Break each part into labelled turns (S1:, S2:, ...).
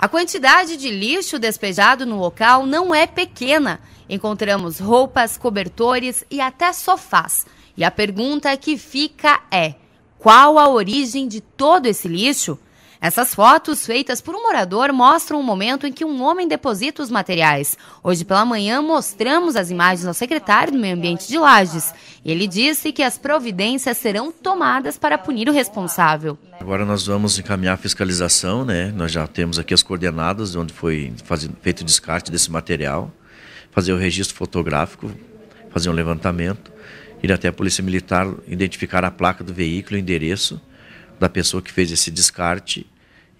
S1: A quantidade de lixo despejado no local não é pequena. Encontramos roupas, cobertores e até sofás. E a pergunta que fica é: qual a origem de todo esse lixo? Essas fotos, feitas por um morador, mostram o momento em que um homem deposita os materiais. Hoje pela manhã, mostramos as imagens ao secretário do Meio Ambiente de Lages. Ele disse que as providências serão tomadas para punir o responsável.
S2: Agora nós vamos encaminhar a fiscalização, né? Nós já temos aqui as coordenadas de onde foi feito o descarte desse material, fazer o registro fotográfico, fazer um levantamento, ir até a Polícia Militar, identificar a placa do veículo, o endereço da pessoa que fez esse descarte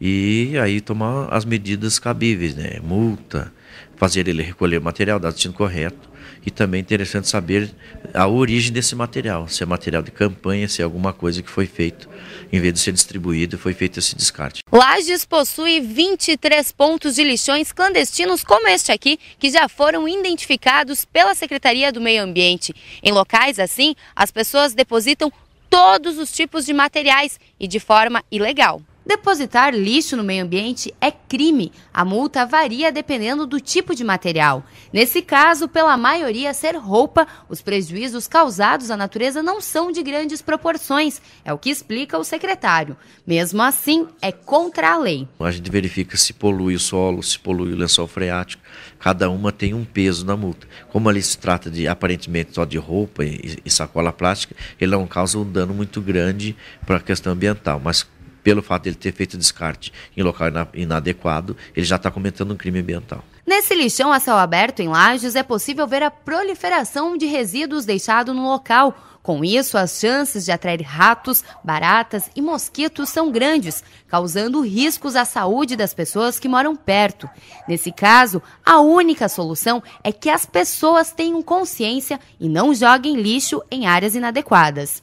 S2: e aí tomar as medidas cabíveis, né? Multa, fazer ele recolher o material, dar o destino correto. E também é interessante saber a origem desse material, se é material de campanha, se é alguma coisa que foi feito, em vez de ser distribuído, foi feito esse descarte.
S1: Lages possui 23 pontos de lixões clandestinos, como este aqui, que já foram identificados pela Secretaria do Meio Ambiente. Em locais assim, as pessoas depositam todos os tipos de materiais e de forma ilegal. Depositar lixo no meio ambiente é crime. A multa varia dependendo do tipo de material. Nesse caso, pela maioria ser roupa, os prejuízos causados à natureza não são de grandes proporções, é o que explica o secretário. Mesmo assim, é contra a lei.
S2: Então, a gente verifica se polui o solo, se polui o lençol freático, cada uma tem um peso na multa. Como ali se trata de aparentemente só de roupa e, e sacola plástica, ele não causa um dano muito grande para a questão ambiental, mas pelo fato de ele ter feito descarte em local inadequado, ele já está cometendo um crime ambiental.
S1: Nesse lixão a céu aberto em Lages é possível ver a proliferação de resíduos deixados no local. Com isso, as chances de atrair ratos, baratas e mosquitos são grandes, causando riscos à saúde das pessoas que moram perto. Nesse caso, a única solução é que as pessoas tenham consciência e não joguem lixo em áreas inadequadas.